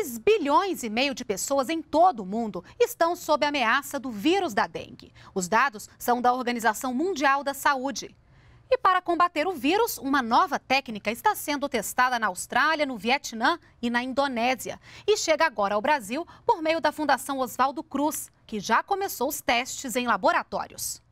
2 bilhões e meio de pessoas em todo o mundo estão sob ameaça do vírus da dengue. Os dados são da Organização Mundial da Saúde. E para combater o vírus, uma nova técnica está sendo testada na Austrália, no Vietnã e na Indonésia. E chega agora ao Brasil por meio da Fundação Oswaldo Cruz, que já começou os testes em laboratórios.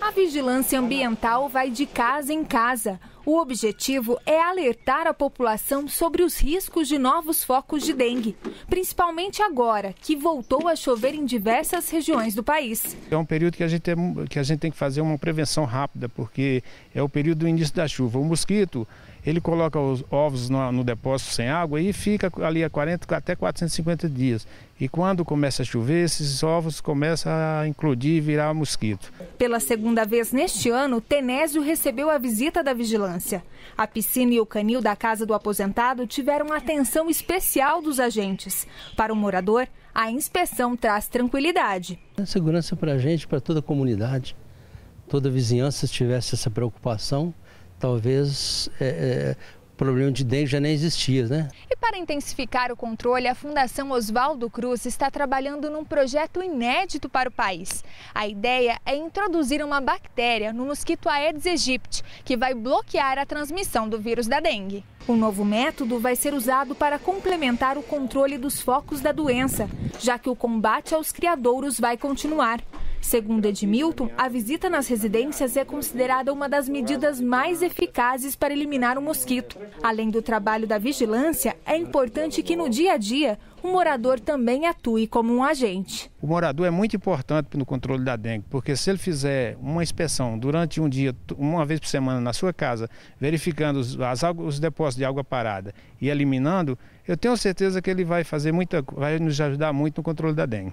A vigilância ambiental vai de casa em casa. O objetivo é alertar a população sobre os riscos de novos focos de dengue, principalmente agora que voltou a chover em diversas regiões do país. É um período que a gente, que a gente tem que fazer uma prevenção rápida, porque é o período do início da chuva. O mosquito, ele coloca os ovos no, no depósito sem água e fica ali a 40 até 450 dias. E quando começa a chover, esses ovos começam a incluir e virar mosquito. Pela segunda vez neste ano, Tenésio recebeu a visita da vigilância infância. A piscina e o canil da casa do aposentado tiveram atenção especial dos agentes. Para o morador, a inspeção traz tranquilidade. segurança para a gente, para toda a comunidade. Toda a vizinhança, se tivesse essa preocupação, talvez é, é, o problema de dengue já nem existia, né? para intensificar o controle, a Fundação Oswaldo Cruz está trabalhando num projeto inédito para o país. A ideia é introduzir uma bactéria no mosquito Aedes aegypti, que vai bloquear a transmissão do vírus da dengue. O novo método vai ser usado para complementar o controle dos focos da doença, já que o combate aos criadouros vai continuar. Segundo Edmilton, a visita nas residências é considerada uma das medidas mais eficazes para eliminar o mosquito. Além do trabalho da vigilância, é importante que no dia a dia o morador também atue como um agente. O morador é muito importante no controle da dengue, porque se ele fizer uma inspeção durante um dia, uma vez por semana na sua casa, verificando os, as, os depósitos de água parada e eliminando, eu tenho certeza que ele vai fazer muita, vai nos ajudar muito no controle da dengue.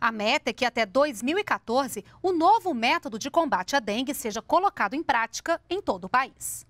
A meta é que até 2014 o novo método de combate à dengue seja colocado em prática em todo o país.